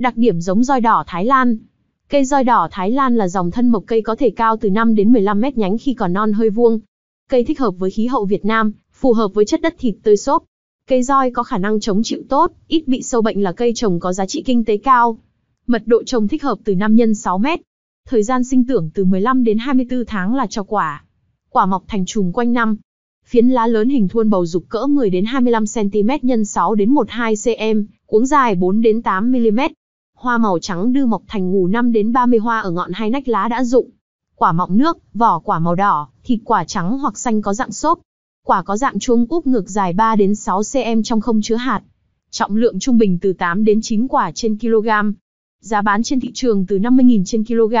Đặc điểm giống roi đỏ Thái Lan. Cây roi đỏ Thái Lan là dòng thân mộc cây có thể cao từ 5 đến 15 mét nhánh khi còn non hơi vuông. Cây thích hợp với khí hậu Việt Nam, phù hợp với chất đất thịt tơi xốp. Cây roi có khả năng chống chịu tốt, ít bị sâu bệnh là cây trồng có giá trị kinh tế cao. Mật độ trồng thích hợp từ 5 nhân 6 mét. Thời gian sinh trưởng từ 15 đến 24 tháng là cho quả. Quả mọc thành chùm quanh năm. Phiến lá lớn hình thuôn bầu dục cỡ 10 đến 25 cm x 6 đến 12 cm, cuống dài 4 đến 8 mm hoa màu trắng đưa mọc thành ngủ 5 đến 30 hoa ở ngọn hai nách lá đã rụng. Quả mọng nước, vỏ quả màu đỏ, thịt quả trắng hoặc xanh có dạng xốp. Quả có dạng chuông úp ngược dài 3 đến 6 cm trong không chứa hạt. Trọng lượng trung bình từ 8 đến 9 quả trên kg. Giá bán trên thị trường từ 50.000 trên kg.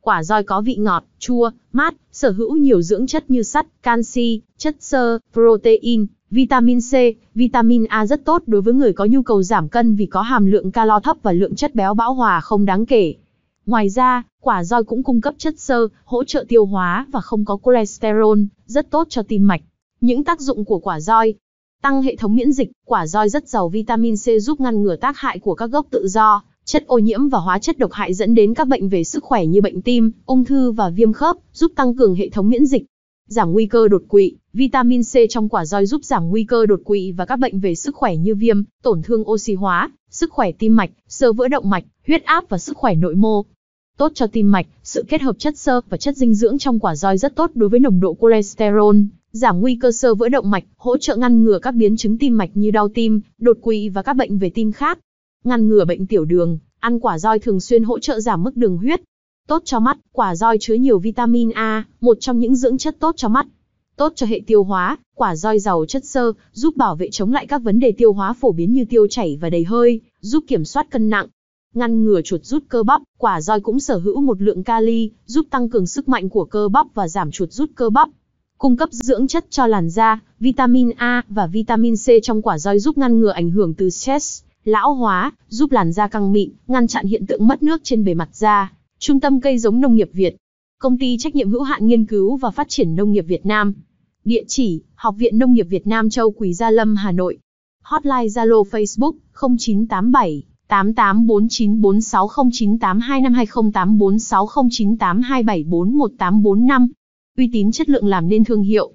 Quả roi có vị ngọt, chua, mát, sở hữu nhiều dưỡng chất như sắt, canxi, chất xơ, protein, Vitamin C, vitamin A rất tốt đối với người có nhu cầu giảm cân vì có hàm lượng calo thấp và lượng chất béo bão hòa không đáng kể. Ngoài ra, quả roi cũng cung cấp chất xơ, hỗ trợ tiêu hóa và không có cholesterol, rất tốt cho tim mạch. Những tác dụng của quả roi Tăng hệ thống miễn dịch, quả roi rất giàu vitamin C giúp ngăn ngừa tác hại của các gốc tự do, chất ô nhiễm và hóa chất độc hại dẫn đến các bệnh về sức khỏe như bệnh tim, ung thư và viêm khớp, giúp tăng cường hệ thống miễn dịch giảm nguy cơ đột quỵ, vitamin C trong quả roi giúp giảm nguy cơ đột quỵ và các bệnh về sức khỏe như viêm, tổn thương oxy hóa, sức khỏe tim mạch, sơ vữa động mạch, huyết áp và sức khỏe nội mô. Tốt cho tim mạch, sự kết hợp chất xơ và chất dinh dưỡng trong quả roi rất tốt đối với nồng độ cholesterol, giảm nguy cơ sơ vữa động mạch, hỗ trợ ngăn ngừa các biến chứng tim mạch như đau tim, đột quỵ và các bệnh về tim khác. Ngăn ngừa bệnh tiểu đường, ăn quả roi thường xuyên hỗ trợ giảm mức đường huyết, Tốt cho mắt, quả roi chứa nhiều vitamin A, một trong những dưỡng chất tốt cho mắt. Tốt cho hệ tiêu hóa, quả roi giàu chất xơ, giúp bảo vệ chống lại các vấn đề tiêu hóa phổ biến như tiêu chảy và đầy hơi, giúp kiểm soát cân nặng. Ngăn ngừa chuột rút cơ bắp, quả roi cũng sở hữu một lượng kali, giúp tăng cường sức mạnh của cơ bắp và giảm chuột rút cơ bắp cung cấp dưỡng chất cho làn da, vitamin A và vitamin C trong quả roi giúp ngăn ngừa ảnh hưởng từ stress, lão hóa, giúp làn da căng mịn, ngăn chặn hiện tượng mất nước trên bề mặt da. Trung tâm cây giống nông nghiệp Việt, Công ty trách nhiệm hữu hạn nghiên cứu và phát triển nông nghiệp Việt Nam. Địa chỉ: Học viện Nông nghiệp Việt Nam Châu Quỳ Gia Lâm, Hà Nội. Hotline Zalo Facebook 0987 8849460982 năm 2084609827418145. Uy tín chất lượng làm nên thương hiệu.